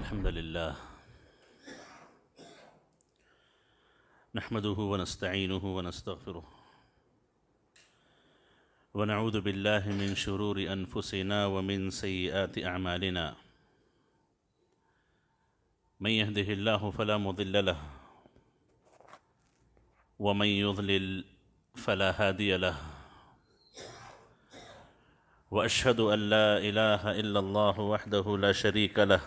الحمد لله نحمده ونستعينه ونستغفره ونعوذ بالله من شرور انفسنا ومن سيئات اعمالنا من يهده الله فلا مضل له ومن يضلل فلا هادي له واشهد ان لا اله الا الله وحده لا شريك له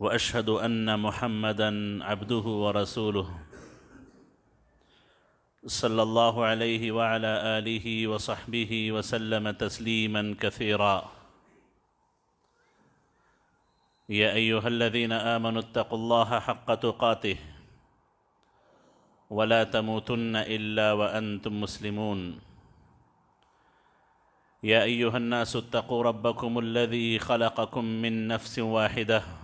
واشهد ان محمدا عبده ورسوله صلى الله عليه وعلى اله وصحبه وسلم تسليما كثيرا يا ايها الذين امنوا اتقوا الله حق تقاته ولا تموتن الا وانتم مسلمون يا ايها الناس اتقوا ربكم الذي خلقكم من نفس واحده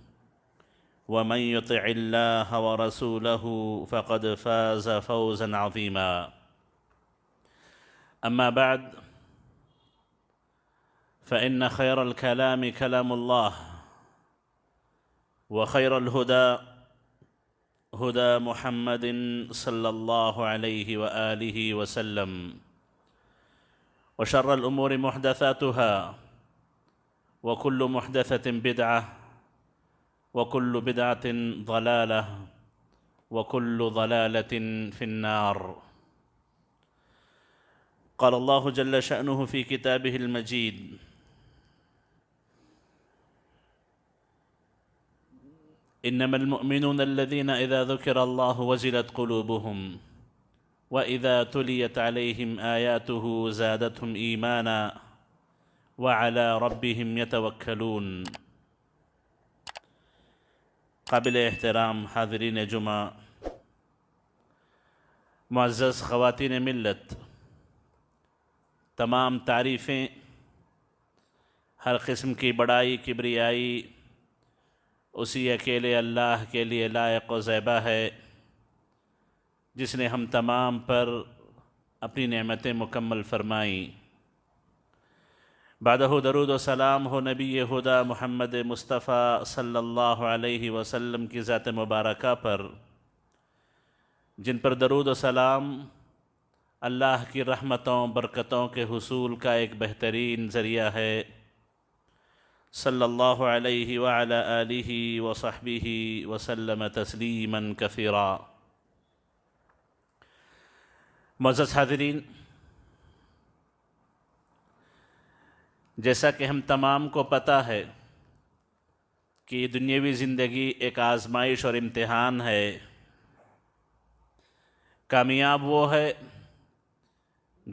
ومن يطع الله ورسوله فقد فاز فوزا عظيما اما بعد فان خير الكلام كلام الله وخير الهدى هدى محمد صلى الله عليه واله وسلم وشر الامور محدثاتها وكل محدثه بدعه وكل بدعة ضلالة وكل ضلالة في النار قال الله جل شأنه في كتابه المجيد إنما المؤمنون الذين إذا ذكر الله وزلت قلوبهم وإذا تليت عليهم آياته زادتهم إيمانا وعلى ربهم يتوكلون काबिल एहतराम हाजरीन जुमा मज़ज़ ख़वान मिलत तमाम तारीफ़ें हर किस्म की बड़ाई किबरियाई उसी अकेले अल्लाह के लिए लायक व है जिसने हम तमाम पर अपनी नेमतें मुकम्मल फरमाईं बदह दरुद सलाम हो नबी हुदा महमद मुस्तफ़ा सल्लल्लाहु अलैहि वसल्लम की ज़ात मुबारक पर जिन पर दरुद सलाम अल्लाह की रहमतों बरकतों के हसूल का एक बेहतरीन ज़रिया है सल्लल्लाहु अलैहि वअला आलिहि वसहबिहि वसल्लम तस्लीमन कफ़ीरा मज़ हाजरीन जैसा कि हम तमाम को पता है कि दुनियावी ज़िंदगी एक आजमाइश और इम्तिहान है कामयाब वो है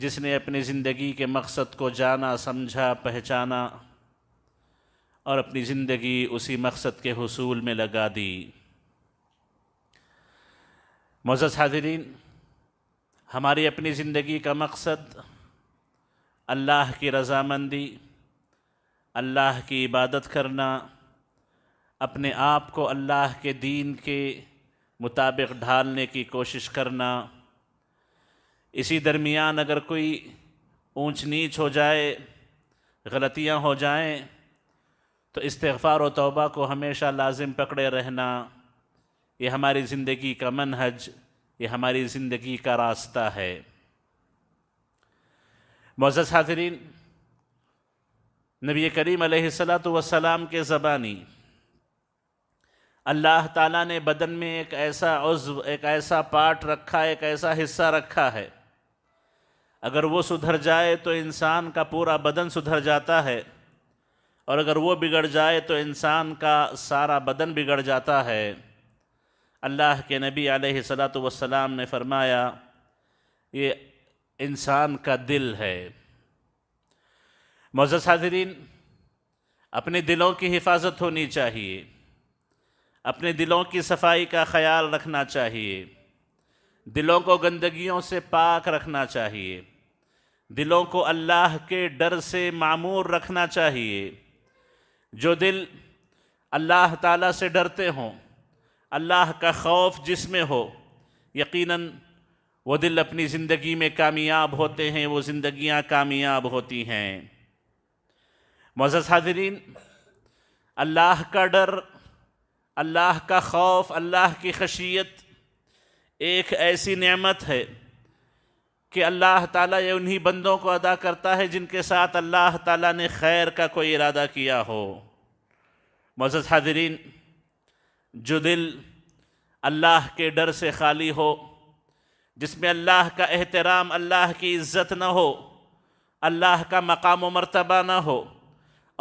जिसने अपनी ज़िंदगी के मकसद को जाना समझा पहचाना और अपनी ज़िंदगी उसी मकसद के हसूल में लगा दी मोज़ हाजरीन हमारी अपनी ज़िंदगी का मकसद अल्लाह की रजामंदी अल्लाह की इबादत करना अपने आप को अल्लाह के दीन के मुताबिक ढालने की कोशिश करना इसी दरमियान अगर कोई ऊंच नीच हो जाए गलतियां हो जाएं तो इस्तफ़ार और तोबा को हमेशा लाजिम पकड़े रहना ये हमारी ज़िंदगी का मनहज ये हमारी ज़िंदगी का रास्ता है मोज़ हाजरीन नबी करीम वसलाम के ज़बानी अल्लाह ताला ने बदन में एक ऐसा उज्व एक ऐसा पार्ट रखा एक ऐसा हिस्सा रखा है अगर वो सुधर जाए तो इंसान का पूरा बदन सुधर जाता है और अगर वो बिगड़ जाए तो इंसान का सारा बदन बिगड़ जाता है अल्लाह के नबी आलत वसलाम ने फरमाया ये इंसान का दिल है मोज़ हाजरीन अपने दिलों की हिफाजत होनी चाहिए अपने दिलों की सफाई का ख्याल रखना चाहिए दिलों को गंदगियों से पाक रखना चाहिए दिलों को अल्लाह के डर से मामूर रखना चाहिए जो दिल अल्लाह ताला से डरते हों अल्लाह का खौफ जिसमें हो यकीनन वो दिल अपनी ज़िंदगी में कामयाब होते हैं वो ज़िंदगियां कामयाब होती हैं मोज़ हाजरीन अल्लाह का डर अल्लाह का खौफ अल्लाह की खशियत एक ऐसी नेमत है कि अल्लाह ताला ये उन्हीं बंदों को अदा करता है जिनके साथ अल्लाह ताला ने खैर का कोई इरादा किया हो मोज़ हाजरीन जो दिल अल्लाह के डर से खाली हो जिसमें अल्लाह का एहतराम अल्लाह की इज़्ज़त ना हो अल्लाह का मकाम व मरतबा ना हो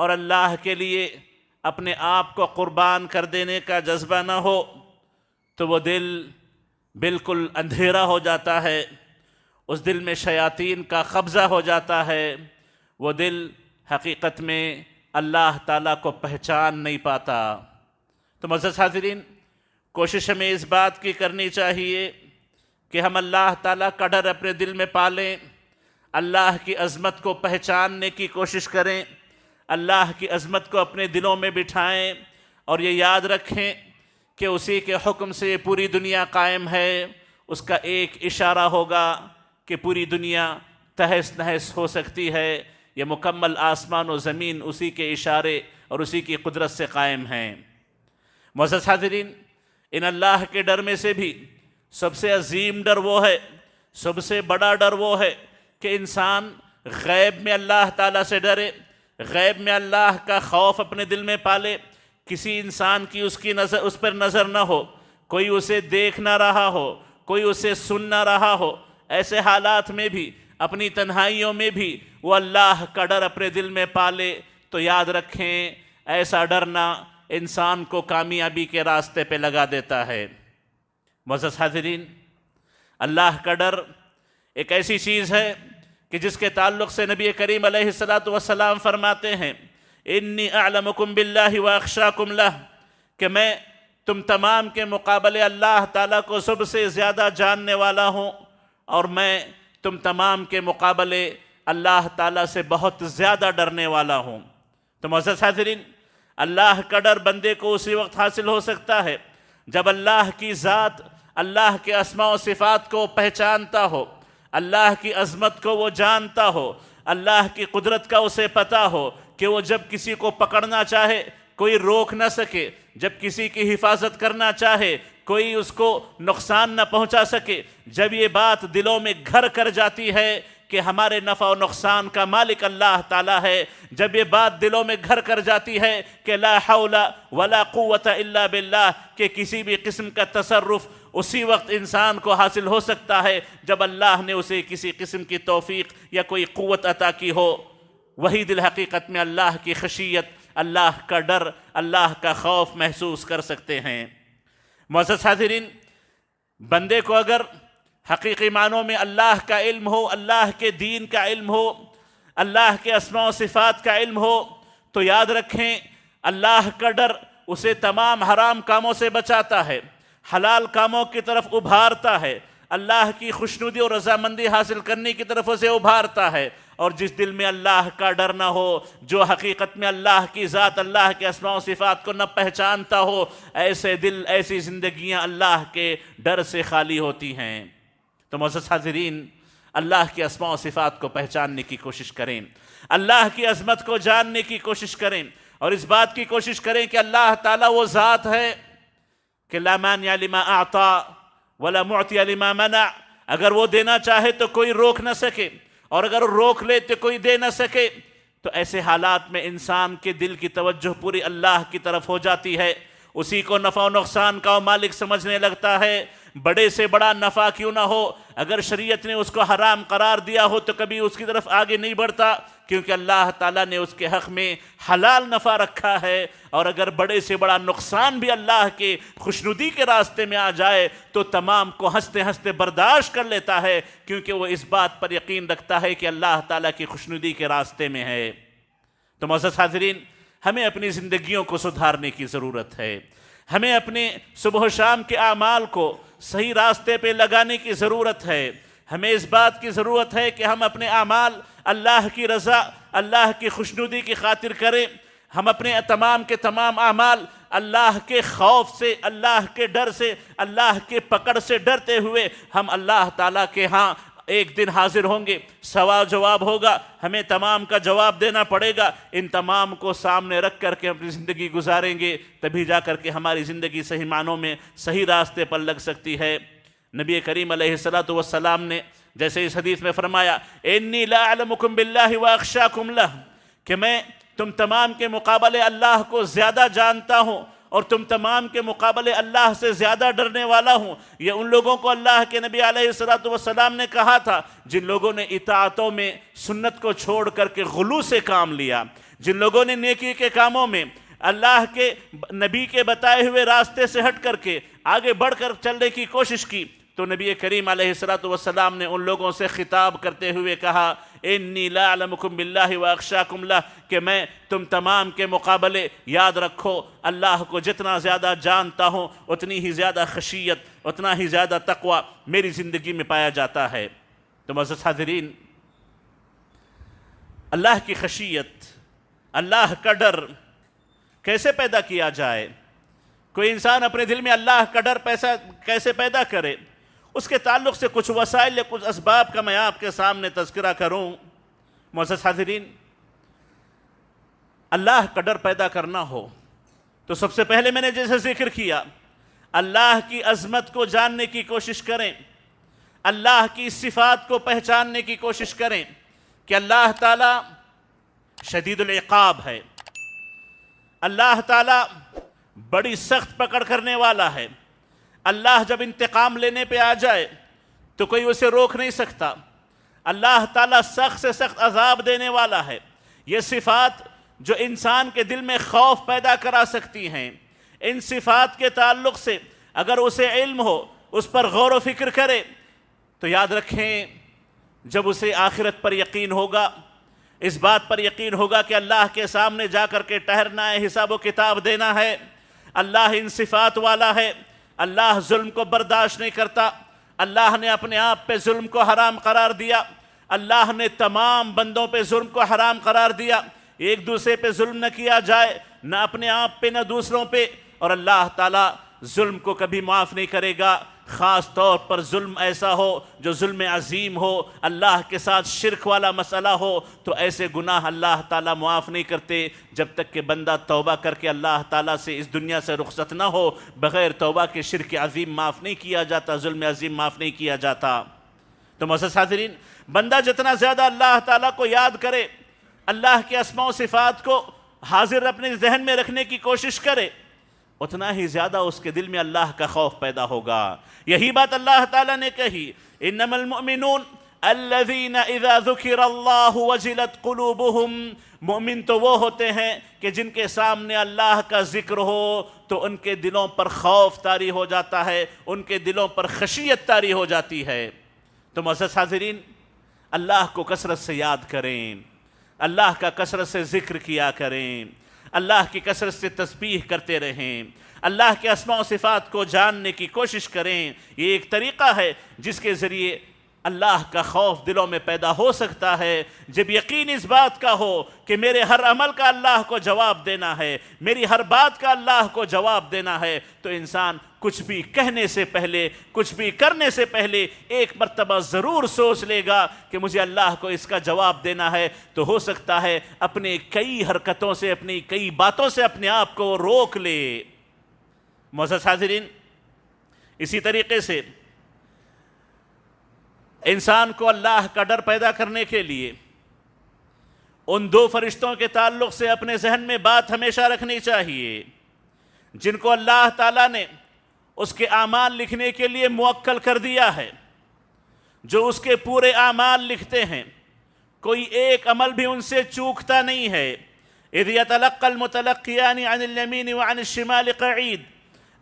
और अल्लाह के लिए अपने आप को क़ुरबान कर देने का जज्बा ना हो तो वो दिल बिल्कुल अंधेरा हो जाता है उस दिल में शयातीन का कब्ज़ा हो जाता है वो दिल हकीकत में अल्लाह ताला को पहचान नहीं पाता तो मज़द हाजरीन कोशिश हमें इस बात की करनी चाहिए कि हम अल्लाह ताला का डर अपने दिल में पालें अल्लाह की अज़मत को पहचानने की कोशिश करें अल्लाह की अजमत को अपने दिलों में बिठाएं और ये याद रखें कि उसी के हुक्म से पूरी दुनिया कायम है उसका एक इशारा होगा कि पूरी दुनिया तहस नहस हो सकती है ये मुकम्मल आसमान और ज़मीन उसी के इशारे और उसी की कुदरत से कायम हैं मज़ हाजरीन इन अल्लाह के डर में से भी सबसे अजीम डर वो है सबसे बड़ा डर वो है कि इंसान गैब में अल्लाह ताला से डरे गैब में अल्लाह का खौफ अपने दिल में पाले किसी इंसान की उसकी नज़र उस पर नज़र ना हो कोई उसे देख ना रहा हो कोई उसे सुन ना रहा हो ऐसे हालात में भी अपनी तन्हाइयों में भी वो अल्लाह का डर अपने दिल में पाले तो याद रखें ऐसा डरना इंसान को कामयाबी के रास्ते पे लगा देता है मज़ हाजरीन अल्लाह का डर एक ऐसी चीज़ है कि जिसके ताल्लुक से नबी करीम सलाम फरमाते हैं इन्नी आलमकुम बिल्ला वाखशाकुम लह कि मैं तुम तमाम के मुकाबले अल्लाह ताला को सबसे ज़्यादा जानने वाला हूँ और मैं तुम तमाम के मुकाबले अल्लाह ताला से बहुत ज़्यादा डरने वाला हूँ तो मोज़ हाजरीन अल्लाह का डर बंदे को उसी वक्त हासिल हो सकता है जब अल्लाह की ज़ात अल्लाह के असमा सिफ़ात को पहचानता हो अल्लाह की अजमत को वो जानता हो अल्लाह की कुदरत का उसे पता हो कि वो जब किसी को पकड़ना चाहे कोई रोक ना सके जब किसी की हिफाजत करना चाहे कोई उसको नुकसान न पहुंचा सके जब ये बात दिलों में घर कर जाती है कि हमारे नफ़ा और नुकसान का मालिक अल्लाह ताला है जब ये बात दिलों में घर कर जाती है कि ला हौला वला क़ुवत इल्ला बिल्लाह के किसी भी किस्म का तसरफ़ उसी वक्त इंसान को हासिल हो सकता है जब अल्लाह ने उसे किसी किस्म की तोफ़ी या कोई क़वत अता की हो वही दिल हकीकत में अल्लाह की खशियत अल्लाह का डर अल्लाह का खौफ महसूस कर सकते हैं मोज़ हाजरीन बंदे को अगर हकीकी मानों में अल्लाह का इल्म हो अल्लाह के दीन का इल्म हो अल्लाह के असमा सिफ़ात का इल्म हो तो याद रखें अल्लाह का डर उसे तमाम हराम कामों से बचाता है हलाल कामों की तरफ उभारता है अल्लाह की खुशनुदी और रजामंदी हासिल करने की तरफ उसे उभारता है और जिस दिल में अल्लाह का डर ना हो जो हकीकत में अल्लाह की ज़ात अल्लाह के असमा सिफ़ात को न पहचानता हो ऐसे दिल ऐसी ज़िंदियाँ अल्लाह के डर से खाली होती हैं तो मज़ हाजरीन अल्लाह के असमा सिफ़ात को पहचानने की कोशिश करें अल्लाह की अजमत को जानने की कोशिश करें और इस बात की कोशिश करें कि अल्लाह ताला वो ज़ात है कि लामान यालिमा आता वला मोती अलिमा मना अगर वो देना चाहे तो कोई रोक ना सके और अगर रोक ले तो कोई दे ना सके तो ऐसे हालात में इंसान के दिल की तवज्जो पूरी अल्लाह की तरफ हो जाती है उसी को नफ़ा नुकसान का मालिक समझने लगता है बड़े से बड़ा नफ़ा क्यों ना हो अगर शरीयत ने उसको हराम करार दिया हो तो कभी उसकी तरफ आगे नहीं बढ़ता क्योंकि अल्लाह ताला ने उसके हक़ में हलाल नफ़ा रखा है और अगर बड़े से बड़ा नुकसान भी अल्लाह के खुशनुदी के रास्ते में आ जाए तो तमाम को हंसते हंसते बर्दाश्त कर लेता है क्योंकि वो इस बात पर यकीन रखता है कि अल्लाह ताला की खुशनुदी के रास्ते में है तो मजद हाजरीन हमें अपनी ज़िंदगियों को सुधारने की ज़रूरत है हमें अपने सुबह शाम के अमाल को सही रास्ते पे लगाने की ज़रूरत है हमें इस बात की ज़रूरत है कि हम अपने अमाल अल्लाह की रज़ा अल्लाह की खुशनुदी की खातिर करें हम अपने तमाम के तमाम अमाल अल्लाह के खौफ से अल्लाह के डर से अल्लाह के पकड़ से डरते हुए हम अल्लाह ताला के यहाँ एक दिन हाजिर होंगे सवाल जवाब होगा हमें तमाम का जवाब देना पड़ेगा इन तमाम को सामने रख कर के अपनी ज़िंदगी गुजारेंगे तभी जा कर के हमारी ज़िंदगी सही मानों में सही रास्ते पर लग सकती है नबी करीम सलात वसलाम ने जैसे इस हदीस में फरमाया इन्नी लाकुम कुमला कि मैं तुम तमाम के मुकाबले अल्लाह को ज़्यादा जानता हूँ और तुम तमाम के मुकाबले अल्लाह से ज़्यादा डरने वाला हूँ यह उन लोगों को अल्लाह के नबी आलतम ने कहा था जिन लोगों ने इतातों में सुन्नत को छोड़ करके गलू से काम लिया जिन लोगों ने नेकी के कामों में अल्लाह के नबी के बताए हुए रास्ते से हट करके आगे बढ़ कर चलने की कोशिश की तो नबी करीम सलाम ने उन लोगों से ख़िताब करते हुए कहा वक्शाकुम ला कि मैं तुम तमाम के मुकाबले याद रखो अल्लाह को जितना ज़्यादा जानता हूँ उतनी ही ज़्यादा खशियत उतना ही ज़्यादा तकवा मेरी ज़िंदगी में पाया जाता है तो मज़द हाजरीन अल्लाह की खशियत अल्लाह का डर कैसे पैदा किया जाए कोई इंसान अपने दिल में अल्लाह का डर पैसा कैसे पैदा करे उसके ताल्लुक से कुछ वसाइल या कुछ इसबाब का मैं आपके सामने तस्करा करूँ मोज़ हाजरीन अल्लाह का डर पैदा करना हो तो सबसे पहले मैंने जैसे जिक्र किया अल्लाह की अजमत को जानने की कोशिश करें अल्लाह की सिफात को पहचानने की कोशिश करें कि अल्लाह ताला शदीदुल्क़ाब है अल्लाह ताला बड़ी सख्त पकड़ करने वाला है अल्लाह जब इंतकाम लेने पे आ जाए तो कोई उसे रोक नहीं सकता अल्लाह ताला सख्त से सख्त अजाब देने वाला है ये सिफात जो इंसान के दिल में खौफ पैदा करा सकती हैं इन सिफात के ताल्लुक से अगर उसे इल्म हो उस पर गौर व फिक्र करे तो याद रखें जब उसे आखिरत पर यकीन होगा इस बात पर यकीन होगा कि अल्लाह के सामने जा कर के ठहरना है हिसाब व किताब देना है अल्लाह इन सिफात वाला है अल्लाह जुल्म को बर्दाश्त नहीं करता अल्लाह ने अपने आप पे जुल्म को हराम करार दिया अल्लाह ने तमाम बंदों पे जुल्म को हराम करार दिया एक दूसरे पे जुल्म न किया जाए न अपने आप पे ना दूसरों पे और अल्लाह ताला जुल्म को कभी माफ़ नहीं करेगा ख़ास तौर पर जुल्म ऐसा हो जो जुल्म अजीम हो अल्लाह के साथ शिरक वाला मसला हो तो ऐसे गुनाह अल्लाह ताला माफ़ नहीं करते जब तक कि बंदा तौबा करके अल्लाह ताला से इस दुनिया से रुखसत ना हो बग़ैर तौबा के शिरक अजीम माफ़ नहीं किया जाता जुल्म अजीम माफ़ नहीं किया जाता तो मसद हाजरीन बंदा जितना ज़्यादा अल्लाह ताला को याद करे अल्लाह के असमा सिफ़ात को हाजिर अपने जहन में रखने की कोशिश करे उतना ही ज़्यादा उसके दिल में अल्लाह का खौफ पैदा होगा यही बात अल्लाह ताला ने कही इनमलमिनून अल्लज़ीन मोमिन तो वो होते हैं कि जिनके सामने अल्लाह का जिक्र हो तो उनके दिलों पर खौफ तारी हो जाता है उनके दिलों पर खशियत तारी हो जाती है तो मज़द हाजरीन अल्लाह को कसरत से याद करें अल्लाह का कसरत से ज़िक्र किया करें अल्लाह की कसरत से तस्बीह करते रहें अल्लाह के असमा सिफ़ात को जानने की कोशिश करें ये एक तरीक़ा है जिसके ज़रिए अल्लाह का खौफ दिलों में पैदा हो सकता है जब यकीन इस बात का हो कि मेरे हर अमल का अल्लाह को जवाब देना है मेरी हर बात का अल्लाह को जवाब देना है तो इंसान कुछ भी कहने से पहले कुछ भी करने से पहले एक मरतबा ज़रूर सोच लेगा कि मुझे अल्लाह को इसका जवाब देना है तो हो सकता है अपने कई हरकतों से अपनी कई बातों से अपने आप को रोक ले मोज़ हाजरीन इसी तरीके से इंसान को अल्लाह का डर पैदा करने के लिए उन दो फरिश्तों के ताल्लुक से अपने जहन में बात हमेशा रखनी चाहिए जिनको अल्लाह ताला ने उसके आमाल लिखने के लिए मुक्ल कर दिया है जो उसके पूरे आमाल लिखते हैं कोई एक अमल भी उनसे चूकता नहीं है यदि तलक्ल मुतलकियान अनिलमीन शिमाल क़ीद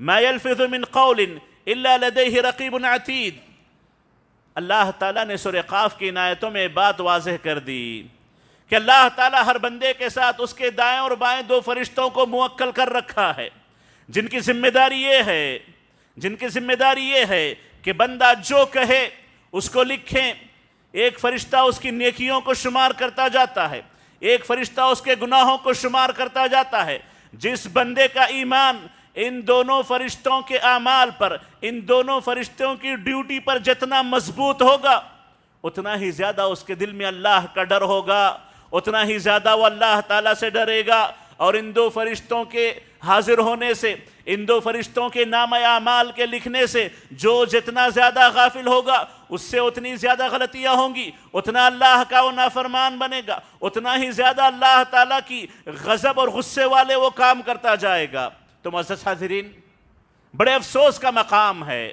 मायलफ़िज़ कौलिन इल्ला लदैहि अल्लाह ताला ने सुरक़ाफ़ की इनायतों में बात वाजह कर दी कि अल्लाह ताला हर बंदे के साथ उसके दाएं और बाएं दो फरिश्तों को मुक्ल कर रखा है जिनकी जिम्मेदारी ये है जिनकी जिम्मेदारी ये है कि बंदा जो कहे उसको लिखें एक फरिश्ता उसकी नेकियों को शुमार करता जाता है एक फरिश्ता उसके गुनाहों को शुमार करता जाता है जिस बंदे का ईमान इन दोनों फरिश्तों के अमाल पर इन दोनों फरिश्तों की ड्यूटी पर जितना मजबूत होगा उतना ही ज़्यादा उसके दिल में अल्लाह का डर होगा उतना ही ज़्यादा वो अल्लाह ताला से डरेगा और इन दो फरिश्तों के हाजिर होने से इन दो फरिश्तों के नाम अमाल के लिखने से जो जितना ज़्यादा गाफिल होगा उससे उतनी ज़्यादा गलतियाँ होंगी उतना अल्लाह का वो नाफरमान बनेगा उतना ही ज़्यादा अल्लाह ताला की गज़ब और गुस्से वाले वो काम करता जाएगा तो मज़ बड़े अफसोस का मकाम है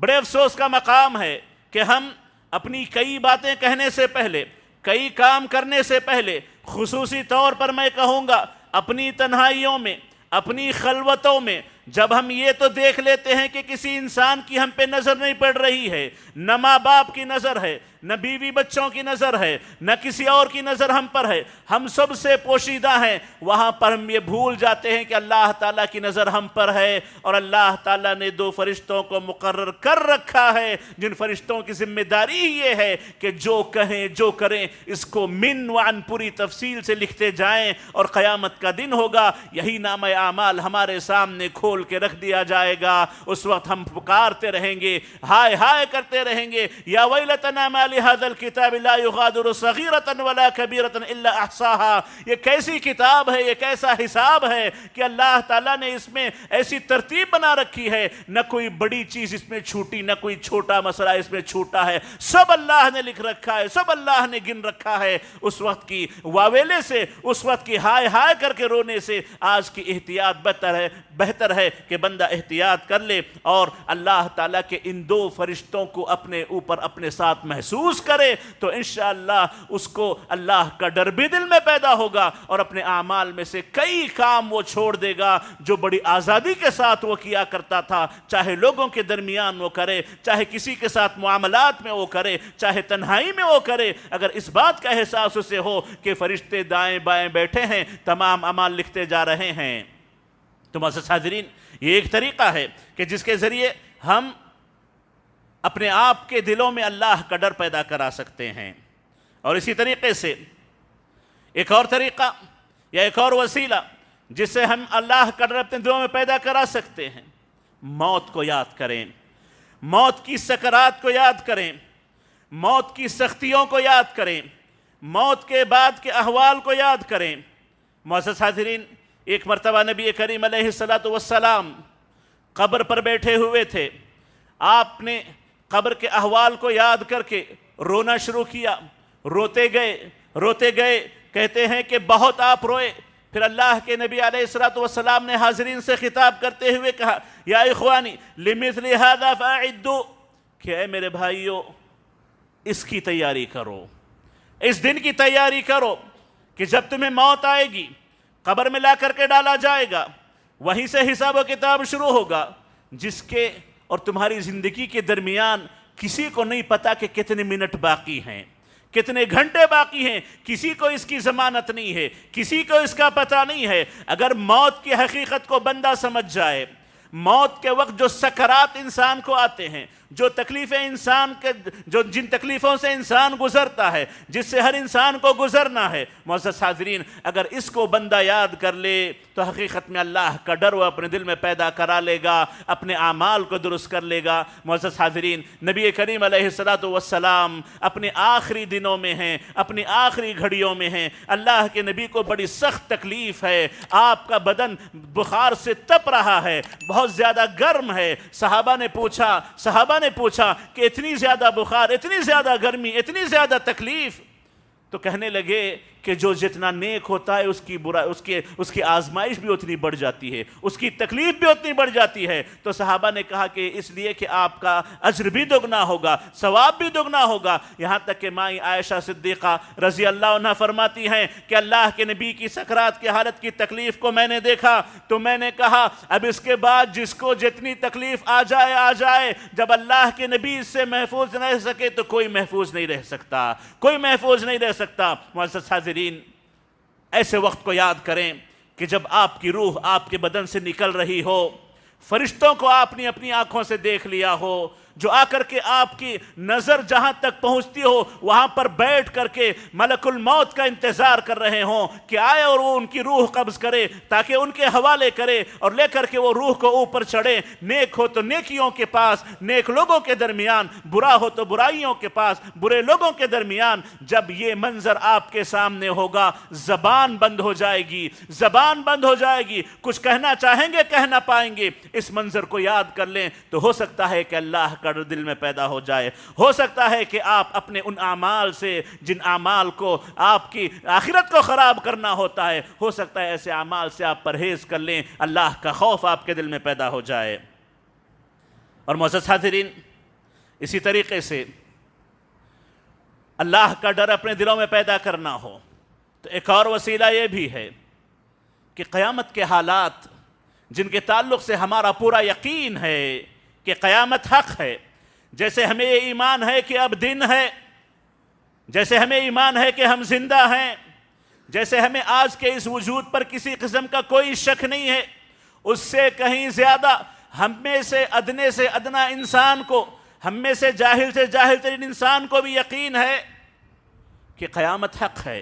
बड़े अफसोस का मकाम है कि हम अपनी कई बातें कहने से पहले कई काम करने से पहले खसूसी तौर पर मैं कहूँगा अपनी तन्हाइयों में अपनी खलवतों में जब हम ये तो देख लेते हैं कि किसी इंसान की हम पे नज़र नहीं पड़ रही है न माँ बाप की नज़र है न बीवी बच्चों की नज़र है न किसी और की नज़र हम पर है हम सब से पोशीदा हैं वहाँ पर हम ये भूल जाते हैं कि अल्लाह ताला की नज़र हम पर है और अल्लाह ताला ने दो फरिश्तों को मुकर कर रखा है जिन फरिश्तों की जिम्मेदारी ये है कि जो कहें जो करें इसको मिन वान पूरी तफसील से लिखते जाएँ और क़्यामत का दिन होगा यही नाम आमाल हमारे सामने खोल के रख दिया जाएगा उस वक्त हम पुकारते रहेंगे हाय हाय करते रहेंगे या वही लतना माली لهذا الكتاب لا يغادر صغيرة ولا كبيرة إلا أحصاها ये कैसी किताब है ये कैसा हिसाब है कि अल्लाह ताला ने इसमें ऐसी तरतीब बना रखी है न कोई बड़ी चीज़ इसमें छूटी न कोई छोटा मसला इसमें छूटा है सब अल्लाह ने लिख रखा है सब अल्लाह ने गिन रखा है उस वक्त की वावेले से उस वक्त की हाय हाय करके रोने से आज की एहतियात बेहतर है बेहतर है कि बंदा एहतियात कर ले और अल्लाह ताला के इन दो फरिश्तों को अपने ऊपर अपने साथ महसूस करे तो इन उसको अल्लाह का डर भी दिल में पैदा होगा और अपने आमाल में से कई काम वो छोड़ देगा जो बड़ी आज़ादी के साथ वो किया करता था चाहे लोगों के दरमियान वो करे चाहे किसी के साथ मामलात में वो करे चाहे तन्हाई में वो करे अगर इस बात का एहसास उसे हो कि फरिश्ते दाएँ बाएँ बैठे हैं तमाम अमाल लिखते जा रहे हैं तो मजद हाजरीन ये एक तरीक़ा है कि जिसके ज़रिए हम अपने आप के दिलों में अल्लाह का डर पैदा करा सकते हैं और इसी तरीके से एक और तरीक़ा या एक और वसीला जिससे हम अल्लाह का डर अपने दिलों में पैदा करा सकते हैं मौत को याद करें मौत की सकरात को याद करें मौत की सख्तियों को याद करें मौत के बाद के अहवाल को याद करें मौसद हाजरीन एक मरतबा नबी करीम सलात वसलाम कब्र पर बैठे हुए थे आपने कब्र के अहवाल को याद करके रोना शुरू किया रोते गए रोते गए कहते हैं कि बहुत आप रोए फिर अल्लाह के नबी सलाम ने हाजरीन से खिताब करते हुए कहा या इखवानी लिमित लिहाजा क्या कि मेरे भाइयों इसकी तैयारी करो इस दिन की तैयारी करो कि जब तुम्हें मौत आएगी कब्र में ला करके डाला जाएगा वहीं से हिसाब किताब शुरू होगा जिसके और तुम्हारी ज़िंदगी के दरमियान किसी को नहीं पता कि कितने मिनट बाकी हैं कितने घंटे बाकी हैं किसी को इसकी ज़मानत नहीं है किसी को इसका पता नहीं है अगर मौत की हकीकत को बंदा समझ जाए मौत के वक्त जो सकरात इंसान को आते हैं जो तकलीफ़ें इंसान के जो जिन तकलीफ़ों से इंसान गुजरता है जिससे हर इंसान को गुजरना है मोज़ साजरीन अगर इसको बंदा याद कर ले तो हकीकत में अल्लाह का डर वह अपने दिल में पैदा करा लेगा अपने आमाल को दुरुस्त कर लेगा मोज़ साजरीन नबी करीम सलाम अपने आखिरी दिनों में हैं अपनी आखिरी घड़ियों में हैं अल्लाह के नबी को बड़ी सख्त तकलीफ़ है आपका बदन बुखार से तप रहा है बहुत ज़्यादा गर्म है सहाबा ने पूछा सहाबा सहाबा ने पूछा कि इतनी ज़्यादा बुखार इतनी ज़्यादा गर्मी इतनी ज़्यादा तकलीफ़ तो कहने लगे कि जो जितना नेक होता है उसकी बुरा उसके उसकी आजमाइश भी उतनी बढ़ जाती है उसकी तकलीफ भी उतनी बढ़ जाती है तो साहबा ने कहा कि इसलिए कि आपका अजर भी दोगुना होगा सवाब भी दोगुना होगा यहाँ तक कि माई आयशा सिद्दीक़ा रजी अल्लाह फरमाती हैं कि अल्लाह के नबी की सकरात की हालत की तकलीफ को मैंने देखा तो मैंने कहा अब इसके बाद जिसको जितनी तकलीफ आ जाए आ जाए जब अल्लाह के नबी इससे महफूज रह सके तो कोई महफूज नहीं रह सकता कोई महफूज नहीं रह सकता हाजरीन ऐसे वक्त को याद करें कि जब आपकी रूह आपके बदन से निकल रही हो फरिश्तों को आपने अपनी आंखों से देख लिया हो जो आकर के आपकी नज़र जहाँ तक पहुँचती हो वहाँ पर बैठ करके मलकुल मौत का इंतज़ार कर रहे हों कि आए और वो उनकी रूह कब्ज़ करे ताकि उनके हवाले करे और लेकर के वो रूह को ऊपर चढ़े नेक हो तो नेकियों के पास नेक लोगों के दरमियान बुरा हो तो बुराइयों के पास बुरे लोगों के दरमियान जब ये मंज़र आपके सामने होगा ज़बान बंद हो जाएगी ज़बान बंद हो जाएगी कुछ कहना चाहेंगे कह ना पाएंगे इस मंज़र को याद कर लें तो हो सकता है कि अल्लाह आपका दिल में पैदा हो जाए हो सकता है कि आप अपने उन आमाल से जिन आमाल को आपकी आखिरत को ख़राब करना होता है हो सकता है ऐसे आमाल से आप परहेज़ कर लें अल्लाह का खौफ आपके दिल में पैदा हो जाए और मोजत हाजरीन इसी तरीके से अल्लाह का डर अपने दिलों में पैदा करना हो तो एक और वसीला ये भी है कि क़यामत के हालात जिनके ताल्लुक से हमारा पूरा यकीन है कि क़यामत हक है जैसे हमें ये ईमान है कि अब दिन है जैसे हमें ईमान है कि हम जिंदा हैं जैसे हमें आज के इस वजूद पर किसी किस्म का कोई शक नहीं है उससे कहीं ज़्यादा हम में से अदने से अदना इंसान को हम में से जाहिल से जाहिल तरीन इंसान को भी यकीन है कि क़यामत हक है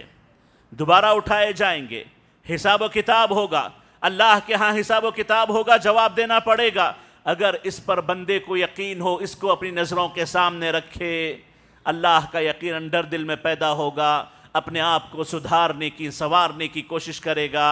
दोबारा उठाए जाएंगे हिसाब व किताब होगा अल्लाह के यहाँ हिसाब व किताब होगा जवाब देना पड़ेगा अगर इस पर बंदे को यकीन हो इसको अपनी नज़रों के सामने रखे अल्लाह का यकीन अंडर दिल में पैदा होगा अपने आप को सुधारने की संवारने की कोशिश करेगा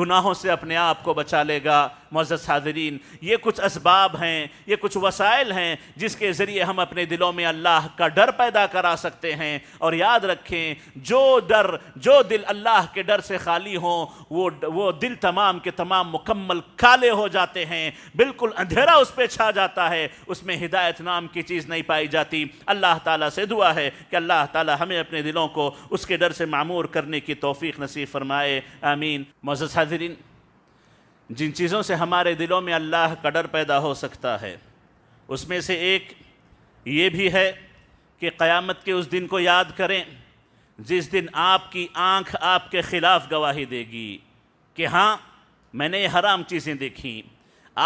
गुनाहों से अपने आप को बचा लेगा मोज़ हाजरीन ये कुछ इसबाब हैं ये कुछ वसाइल हैं जिसके ज़रिए हम अपने दिलों में अल्लाह का डर पैदा करा सकते हैं और याद रखें जो डर जो दिल अल्लाह के डर से खाली हों वो वो दिल तमाम के तमाम मुकम्मल काले हो जाते हैं बिल्कुल अंधेरा उस पर छा जाता है उसमें हिदायत नाम की चीज़ नहीं पाई जाती अल्लाह ताला से दुआ है कि अल्लाह ताला हमें अपने दिलों को उसके डर से मामूर करने की तोफ़ी नसीब फरमाए आमीन मोज़ हाजरीन जिन चीज़ों से हमारे दिलों में अल्लाह का डर पैदा हो सकता है उसमें से एक ये भी है कि क़यामत के उस दिन को याद करें जिस दिन आपकी आंख आपके ख़िलाफ़ गवाही देगी कि हाँ मैंने ये हराम चीज़ें देखी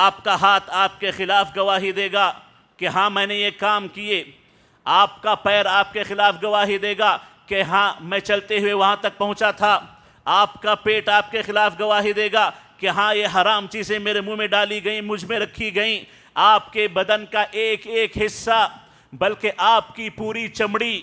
आपका हाथ आपके ख़िलाफ़ गवाही देगा कि हाँ मैंने ये काम किए आपका पैर आपके ख़िलाफ़ गवाही देगा कि हाँ मैं चलते हुए वहाँ तक पहुँचा था आपका पेट आपके ख़िलाफ़ गवाही देगा कि हाँ ये हराम चीज़ें मेरे मुंह में डाली गई मुझ में रखी गई आपके बदन का एक एक हिस्सा बल्कि आपकी पूरी चमड़ी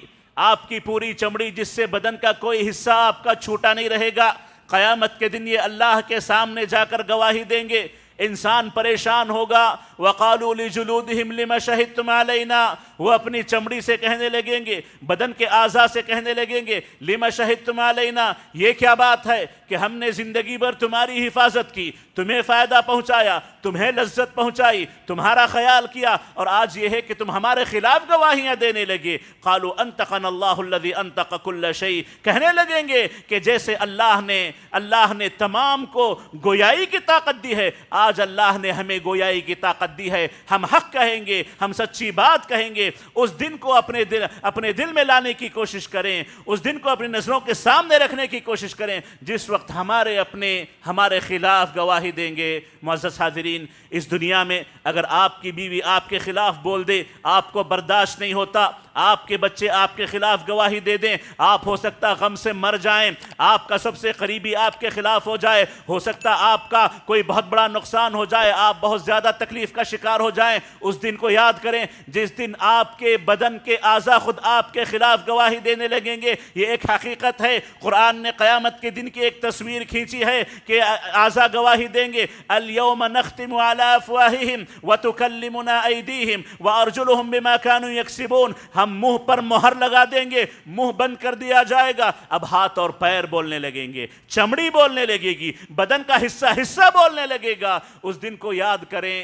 आपकी पूरी चमड़ी जिससे बदन का कोई हिस्सा आपका छूटा नहीं रहेगा क़यामत के दिन ये अल्लाह के सामने जाकर गवाही देंगे इंसान परेशान होगा वकालूली जलूद हिमलिम तुम आलना वो अपनी चमड़ी से कहने लगेंगे बदन के आज़ा से कहने लगेंगे लिम तुम आलना ये क्या बात है कि हमने ज़िंदगी भर तुम्हारी हिफाजत की तुम्हें फ़ायदा पहुँचाया तुम्हें लज्जत पहुँचाई तुम्हारा ख्याल किया और आज ये है कि तुम हमारे ख़िलाफ़ गवाहियाँ देने लगे कालू अनतकन अल्लादी शई कहने लगेंगे कि जैसे अल्लाह ने अल्लाह ने तमाम को गोयाई की ताकत दी है आज अल्लाह ने हमें गोयाई की ताकत दी है हम हक कहेंगे हम सच्ची बात कहेंगे उस दिन को अपने दिल अपने दिल में लाने की कोशिश करें उस दिन को अपनी नज़रों के सामने रखने की कोशिश करें जिस वक्त हमारे अपने हमारे ख़िलाफ़ गवाही देंगे मज़्ज़ हाजरीन इस दुनिया में अगर आपकी बीवी आपके ख़िलाफ़ बोल दे आपको बर्दाश्त नहीं होता आपके बच्चे आपके खिलाफ गवाही दे दें आप हो सकता गम से मर जाएं आपका सबसे करीबी आपके खिलाफ हो जाए हो सकता आपका कोई बहुत बड़ा नुकसान हो जाए आप बहुत ज़्यादा तकलीफ का शिकार हो जाएं उस दिन को याद करें जिस दिन आपके बदन के आज़ा खुद आपके खिलाफ गवाही देने लगेंगे ये एक हकीकत है कुरान ने क्यामत के दिन की एक तस्वीर खींची है कि आज़ा गवाही देंगे अलयम नख्तिम व तुकलमना व अर्जुलहम बिमा कानू यकसिबून हम हम मुंह पर मोहर लगा देंगे मुंह बंद कर दिया जाएगा अब हाथ और पैर बोलने लगेंगे चमड़ी बोलने लगेगी बदन का हिस्सा हिस्सा बोलने लगेगा उस दिन को याद करें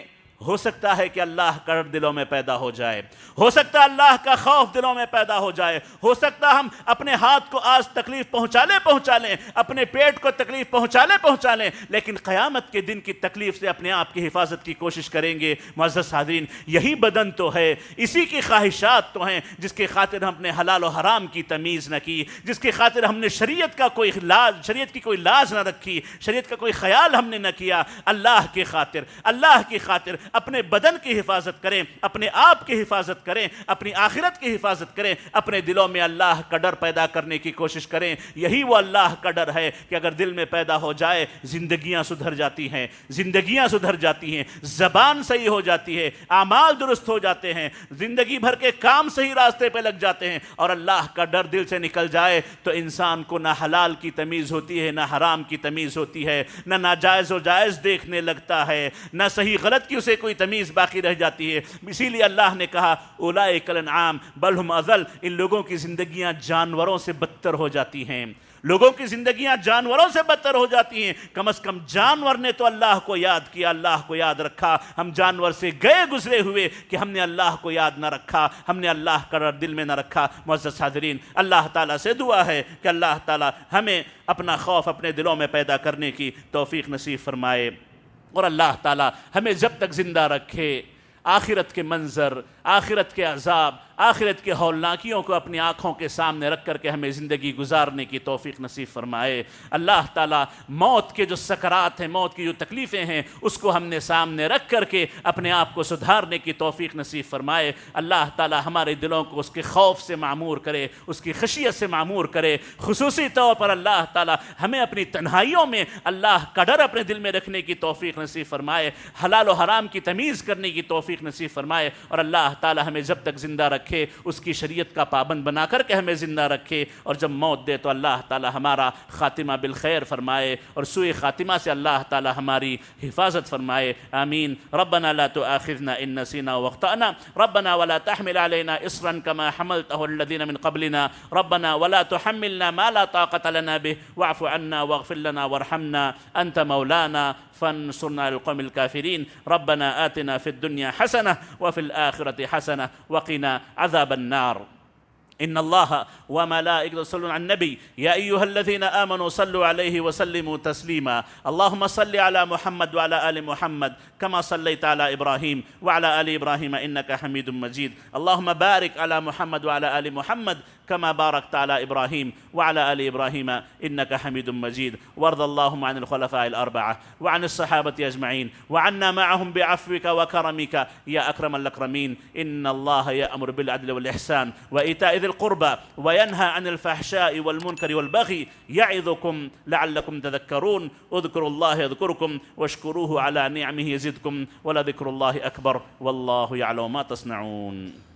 हो सकता है कि अल्लाह कर दिलों में पैदा हो जाए हो सकता है अल्लाह का खौफ दिलों में पैदा हो जाए हो सकता हम अपने हाथ को आज तकलीफ पहुंचा ले पहुंचा लें अपने पेट को तकलीफ पहुंचा लें पहुंचा लें लेकिन क़यामत के दिन की तकलीफ से अपने आप की हिफाजत की कोशिश करेंगे मज़द सादरीन यही बदन तो है इसी की ख्वाहिशात तो हैं जिसके खातिर हमने हलाल और हराम की तमीज़ न की जिसके खातिर हमने शरीय का कोई लाज शरीत की कोई लाज ना रखी शरीय का कोई ख्याल हमने न किया अल्लाह के खातिर अल्लाह की खातिर अपने बदन की हिफाजत करें अपने आप की हिफाजत करें अपनी आखिरत की हिफाजत करें अपने दिलों में अल्लाह का डर पैदा करने की कोशिश करें यही वो अल्लाह का डर है कि अगर दिल में पैदा हो जाए ज़िंदगियाँ सुधर जाती हैं ज़िंदगियाँ सुधर जाती हैं ज़बान सही हो जाती है आमाल दुरुस्त हो जाते हैं ज़िंदगी भर के काम सही रास्ते पर लग जाते हैं और अल्लाह का डर दिल से निकल जाए तो इंसान को ना हलाल की तमीज़ होती है ना हराम की तमीज़ होती है ना नाजायज़ व जायज़ देखने लगता है ना सही गलत की उसे कोई तमीज़ बाकी रह जाती है इसीलिए अल्लाह ने कहा ओला कलन आम बलहम अजल इन लोगों की ज़िंदियाँ जानवरों से बदतर हो जाती हैं लोगों की ज़िंदियाँ जानवरों से बदतर हो जाती हैं कम अज़ कम जानवर ने तो अल्लाह को याद किया अल्लाह को याद रखा हम जानवर से गए गुजरे हुए कि हमने अल्लाह को याद ना रखा हमने अल्लाह का दिल में ना रखा मज़्ज़ हाजरीन अल्लाह ताला से दुआ है कि अल्लाह ताला हमें अपना खौफ अपने दिलों में पैदा करने की तोफ़ी नसीब फरमाए और अल्लाह ताला हमें जब तक ज़िंदा रखे आखिरत के मंज़र आखिरत के अजाब आखिरत के हौलनाकियों को अपनी आँखों के सामने रख कर के हमें ज़िंदगी गुजारने की तोफ़ी नसीब फरमाए अल्लाह ताला मौत के जो सकरात हैं मौत की जो तकलीफ़ें हैं उसको हमने सामने रख कर के अपने आप को सुधारने की तोफ़ी नसीब फरमाए अल्लाह ताला हमारे दिलों को उसके खौफ से मामूर करे उसकी खशियत से मामूर करे खसूस तौर पर अल्लाह ताली हमें अपनी तन्हाइयों में अल्लाह का डर अपने दिल में रखने की तोफ़ी नसीब फरमाए हलाल हराम की तमीज़ करने की तोफ़ी नसीब फरमाए और अल्लाह ताली हमें जब तक ज़िंदा रखे रखे उसकी शरीयत का पाबंद बना कर के हमें ज़िंदा रखे और जब मौत दे तो अल्लाह ताला हमारा ख़ातिमा बिलखैर फरमाए और सुई ख़ातिमा से अल्लाह ताला हमारी हिफाजत फरमाए आमीन रबना ला तो आखिरना इन नसीना वक्ताना रबना वला तहमिलना इसरन कमा हमल तहदीन मिन रबना वला तो हमलना माला ताकत लना बे वाफ़ अन्ना वफ़िलना वरहमना अंत मौलाना فانصرنا للقوم الكافرين ربنا آتنا في الدنيا حسنة وفي الآخرة حسنة وقنا عذاب النار إن الله وملائكته يصلون على النبي يا أيها الذين آمنوا صلوا عليه وسلموا تسليما اللهم صل على محمد وعلى آل محمد كما صليت على إبراهيم وعلى آل إبراهيم إنك حميد مجيد اللهم بارك على محمد وعلى آل محمد كما باركت على إبراهيم وعلى آل إبراهيم إنك حميد مجيد وارض اللهم عن الخلفاء الأربعة وعن الصحابة أجمعين وعنا معهم بعفوك وكرمك يا أكرم الأكرمين إن الله يأمر بالعدل والإحسان وإيتاء ذي القربى وينهى عن الفحشاء والمنكر والبغي يعظكم لعلكم تذكرون اذكروا الله يذكركم واشكروه على نعمه يزدكم ولذكر الله أكبر والله يعلم ما تصنعون